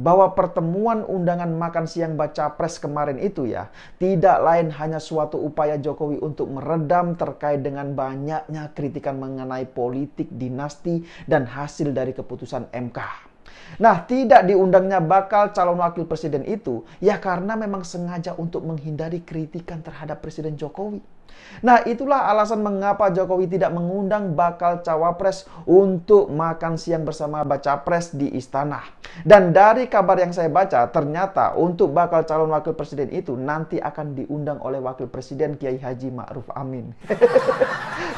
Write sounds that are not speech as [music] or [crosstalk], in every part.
bahwa pertemuan undangan makan siang baca pres kemarin itu ya tidak lain hanya suatu upaya Jokowi untuk meredam terkait dengan banyaknya kritikan mengenai politik dinasti dan hasil dari keputusan MK. Nah, tidak diundangnya bakal calon wakil presiden itu ya karena memang sengaja untuk menghindari kritikan terhadap Presiden Jokowi. Nah, itulah alasan mengapa Jokowi tidak mengundang bakal cawapres untuk makan siang bersama baca pres di istana. Dan dari kabar yang saya baca, ternyata untuk bakal calon wakil presiden itu nanti akan diundang oleh wakil presiden Kiai Haji Ma'ruf Amin. [laughs]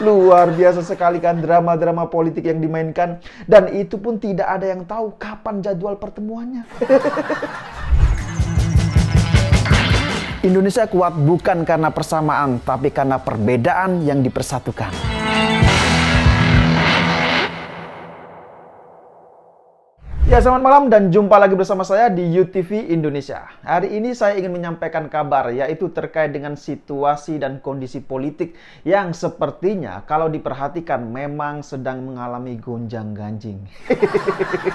Luar biasa sekali kan drama-drama politik yang dimainkan dan itu pun tidak ada yang tahu kapan jadwal pertemuannya. [laughs] Indonesia kuat bukan karena persamaan, tapi karena perbedaan yang dipersatukan. Ya, selamat malam dan jumpa lagi bersama saya di UTV Indonesia. Hari ini saya ingin menyampaikan kabar yaitu terkait dengan situasi dan kondisi politik yang sepertinya kalau diperhatikan memang sedang mengalami gonjang-ganjing.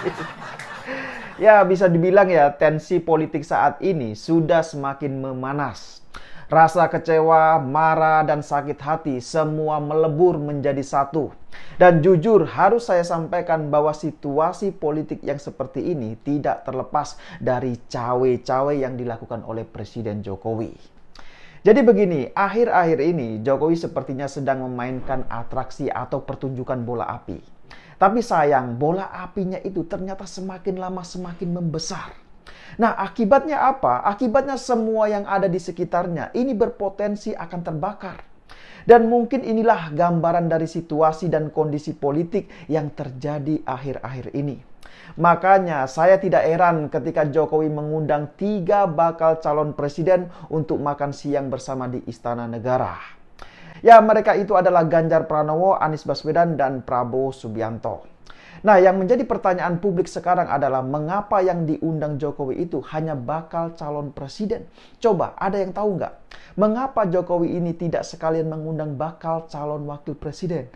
[laughs] ya, bisa dibilang ya tensi politik saat ini sudah semakin memanas Rasa kecewa, marah, dan sakit hati semua melebur menjadi satu. Dan jujur harus saya sampaikan bahwa situasi politik yang seperti ini tidak terlepas dari cawe-cawe yang dilakukan oleh Presiden Jokowi. Jadi begini, akhir-akhir ini Jokowi sepertinya sedang memainkan atraksi atau pertunjukan bola api. Tapi sayang, bola apinya itu ternyata semakin lama semakin membesar. Nah, akibatnya apa? Akibatnya semua yang ada di sekitarnya ini berpotensi akan terbakar. Dan mungkin inilah gambaran dari situasi dan kondisi politik yang terjadi akhir-akhir ini. Makanya saya tidak heran ketika Jokowi mengundang tiga bakal calon presiden untuk makan siang bersama di Istana Negara. Ya mereka itu adalah Ganjar Pranowo, Anies Baswedan, dan Prabowo Subianto. Nah, yang menjadi pertanyaan publik sekarang adalah mengapa yang diundang Jokowi itu hanya bakal calon presiden? Coba, ada yang tahu nggak? Mengapa Jokowi ini tidak sekalian mengundang bakal calon wakil presiden?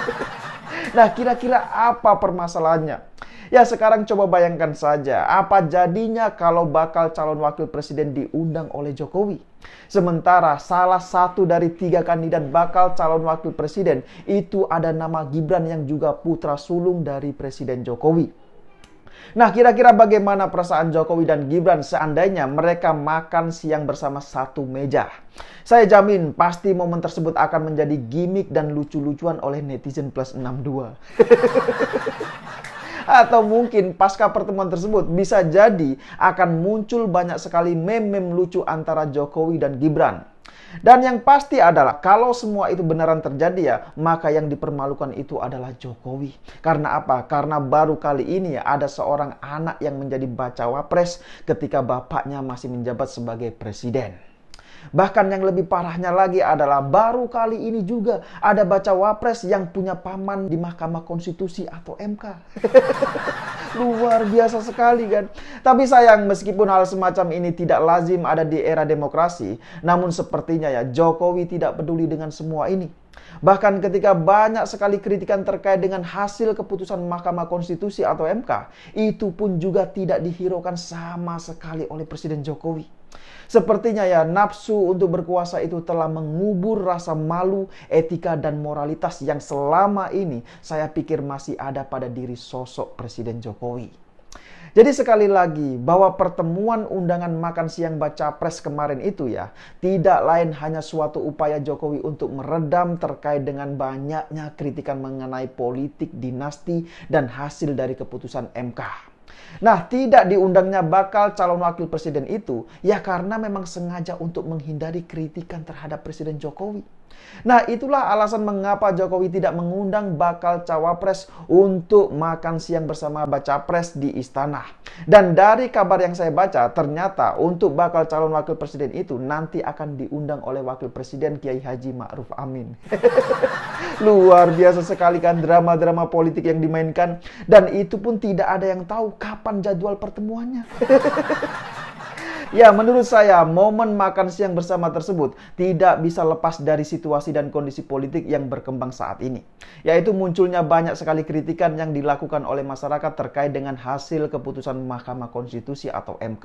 [laughs] nah, kira-kira apa permasalahannya? Ya sekarang coba bayangkan saja, apa jadinya kalau bakal calon wakil presiden diundang oleh Jokowi? Sementara salah satu dari tiga kandidat bakal calon wakil presiden itu ada nama Gibran yang juga putra sulung dari Presiden Jokowi. Nah, kira-kira bagaimana perasaan Jokowi dan Gibran seandainya mereka makan siang bersama satu meja? Saya jamin pasti momen tersebut akan menjadi gimmick dan lucu-lucuan oleh netizen plus 62. [laughs] Atau mungkin pasca pertemuan tersebut bisa jadi akan muncul banyak sekali meme-meme lucu antara Jokowi dan Gibran. Dan yang pasti adalah kalau semua itu beneran terjadi ya, maka yang dipermalukan itu adalah Jokowi. Karena apa? Karena baru kali ini ya ada seorang anak yang menjadi bacawa pres ketika bapaknya masih menjabat sebagai presiden. Bahkan yang lebih parahnya lagi adalah baru kali ini juga ada baca wapres yang punya paman di Mahkamah Konstitusi atau MK. [laughs] Luar biasa sekali kan. Tapi sayang meskipun hal semacam ini tidak lazim ada di era demokrasi, namun sepertinya ya Jokowi tidak peduli dengan semua ini. Bahkan ketika banyak sekali kritikan terkait dengan hasil keputusan Mahkamah Konstitusi atau MK, itu pun juga tidak dihiraukan sama sekali oleh Presiden Jokowi. Sepertinya ya nafsu untuk berkuasa itu telah mengubur rasa malu, etika dan moralitas yang selama ini saya pikir masih ada pada diri sosok Presiden Jokowi. Jadi sekali lagi bahwa pertemuan undangan makan siang baca pres kemarin itu ya tidak lain hanya suatu upaya Jokowi untuk meredam terkait dengan banyaknya kritikan mengenai politik dinasti dan hasil dari keputusan MK. Nah, tidak diundangnya bakal calon wakil presiden itu ya karena memang sengaja untuk menghindari kritikan terhadap Presiden Jokowi. Nah, itulah alasan mengapa Jokowi tidak mengundang bakal cawapres untuk makan siang bersama baca pres di istana. Dan dari kabar yang saya baca, ternyata untuk bakal calon wakil presiden itu nanti akan diundang oleh wakil presiden Kiai Haji Ma'ruf Amin. [laughs] Luar biasa sekali kan drama-drama politik yang dimainkan dan itu pun tidak ada yang tahu kapan jadwal pertemuannya. [laughs] Ya, menurut saya momen makan siang bersama tersebut tidak bisa lepas dari situasi dan kondisi politik yang berkembang saat ini. Yaitu munculnya banyak sekali kritikan yang dilakukan oleh masyarakat terkait dengan hasil keputusan Mahkamah Konstitusi atau MK.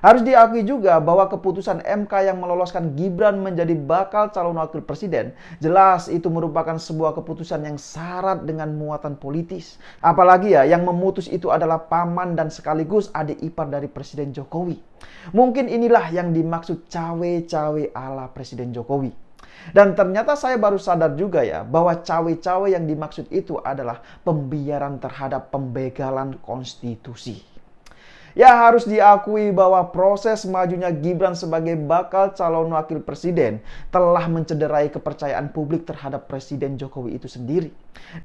Harus diakui juga bahwa keputusan MK yang meloloskan Gibran menjadi bakal calon wakil presiden jelas itu merupakan sebuah keputusan yang syarat dengan muatan politis. Apalagi ya yang memutus itu adalah paman dan sekaligus adik ipar dari Presiden Jokowi. Mungkin inilah yang dimaksud cawe-cawe ala Presiden Jokowi. Dan ternyata saya baru sadar juga ya bahwa cawe-cawe yang dimaksud itu adalah pembiaran terhadap pembegalan konstitusi. Ya harus diakui bahwa proses majunya Gibran sebagai bakal calon wakil presiden telah mencederai kepercayaan publik terhadap Presiden Jokowi itu sendiri.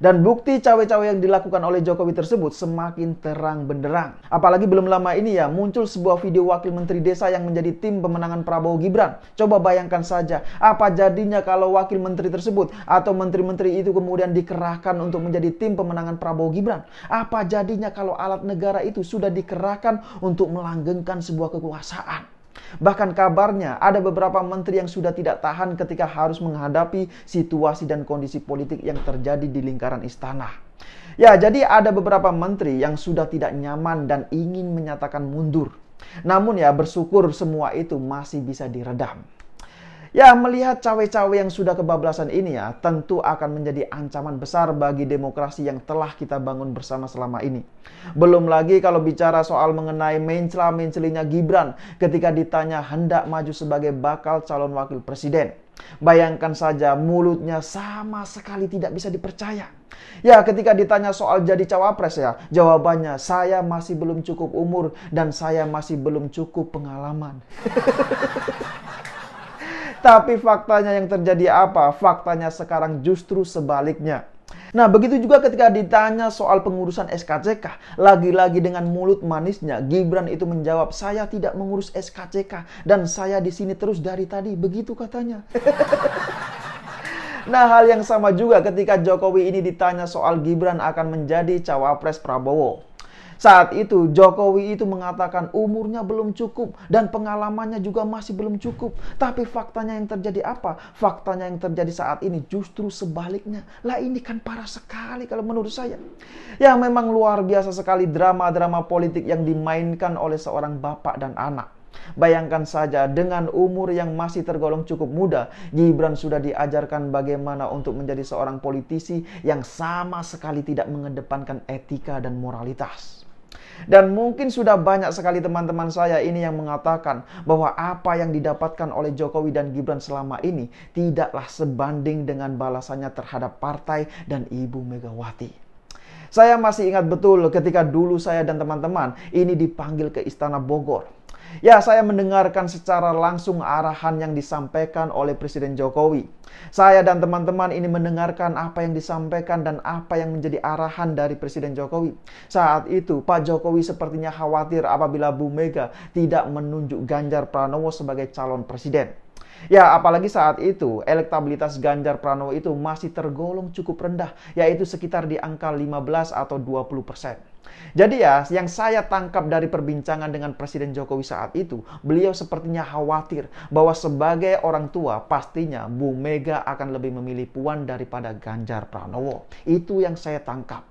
Dan bukti cawe-cawe yang dilakukan oleh Jokowi tersebut semakin terang benderang. Apalagi belum lama ini ya muncul sebuah video wakil menteri desa yang menjadi tim pemenangan Prabowo Gibran. Coba bayangkan saja apa jadinya kalau wakil menteri tersebut atau menteri-menteri itu kemudian dikerahkan untuk menjadi tim pemenangan Prabowo Gibran. Apa jadinya kalau alat negara itu sudah dikerahkan untuk melanggengkan sebuah kekuasaan. Bahkan kabarnya ada beberapa menteri yang sudah tidak tahan ketika harus menghadapi situasi dan kondisi politik yang terjadi di lingkaran istana. Ya, jadi ada beberapa menteri yang sudah tidak nyaman dan ingin menyatakan mundur. Namun ya bersyukur semua itu masih bisa diredam. Ya, melihat cawe-cawe yang sudah kebablasan ini ya, tentu akan menjadi ancaman besar bagi demokrasi yang telah kita bangun bersama selama ini. Belum lagi kalau bicara soal mengenai mencela-mencelinya Gibran ketika ditanya hendak maju sebagai bakal calon wakil presiden. Bayangkan saja mulutnya sama sekali tidak bisa dipercaya. Ya, ketika ditanya soal jadi cawapres ya, jawabannya saya masih belum cukup umur dan saya masih belum cukup pengalaman. [laughs] Tapi faktanya yang terjadi apa? Faktanya sekarang justru sebaliknya. Nah, begitu juga ketika ditanya soal pengurusan SKCK, lagi-lagi dengan mulut manisnya Gibran itu menjawab, "Saya tidak mengurus SKCK dan saya di sini terus dari tadi." Begitu katanya. [laughs] Nah, hal yang sama juga ketika Jokowi ini ditanya soal Gibran akan menjadi cawapres Prabowo. Saat itu Jokowi itu mengatakan umurnya belum cukup dan pengalamannya juga masih belum cukup. Tapi faktanya yang terjadi apa? Faktanya yang terjadi saat ini justru sebaliknya. Lah ini kan parah sekali kalau menurut saya. ya memang luar biasa sekali drama-drama politik yang dimainkan oleh seorang bapak dan anak. Bayangkan saja dengan umur yang masih tergolong cukup muda, Gibran sudah diajarkan bagaimana untuk menjadi seorang politisi yang sama sekali tidak mengedepankan etika dan moralitas. Dan mungkin sudah banyak sekali teman-teman saya ini yang mengatakan bahwa apa yang didapatkan oleh Jokowi dan Gibran selama ini tidaklah sebanding dengan balasannya terhadap partai dan Ibu Megawati. Saya masih ingat betul ketika dulu saya dan teman-teman ini dipanggil ke Istana Bogor. Ya, saya mendengarkan secara langsung arahan yang disampaikan oleh Presiden Jokowi. Saya dan teman-teman ini mendengarkan apa yang disampaikan dan apa yang menjadi arahan dari Presiden Jokowi. Saat itu, Pak Jokowi sepertinya khawatir apabila Bu Mega tidak menunjuk Ganjar Pranowo sebagai calon presiden. Ya, apalagi saat itu elektabilitas Ganjar Pranowo itu masih tergolong cukup rendah, yaitu sekitar di angka 15 atau 20 persen. Jadi ya, yang saya tangkap dari perbincangan dengan Presiden Jokowi saat itu, beliau sepertinya khawatir bahwa sebagai orang tua pastinya Bu Mega akan lebih memilih Puan daripada Ganjar Pranowo. Itu yang saya tangkap.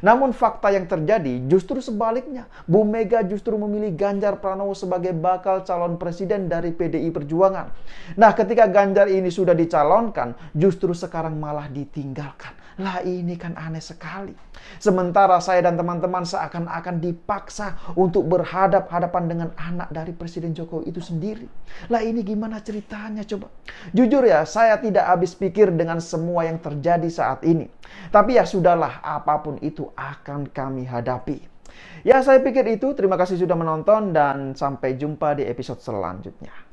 Namun fakta yang terjadi justru sebaliknya. Bu Mega justru memilih Ganjar Pranowo sebagai bakal calon presiden dari PDI Perjuangan. Nah ketika Ganjar ini sudah dicalonkan, justru sekarang malah ditinggalkan. Lah ini kan aneh sekali. Sementara saya dan teman-teman seakan-akan dipaksa untuk berhadap-hadapan dengan anak dari Presiden Jokowi itu sendiri. Lah ini gimana ceritanya coba? Jujur ya, saya tidak habis pikir dengan semua yang terjadi saat ini. Tapi ya sudahlah, apapun itu akan kami hadapi. Ya saya pikir itu, terima kasih sudah menonton dan sampai jumpa di episode selanjutnya.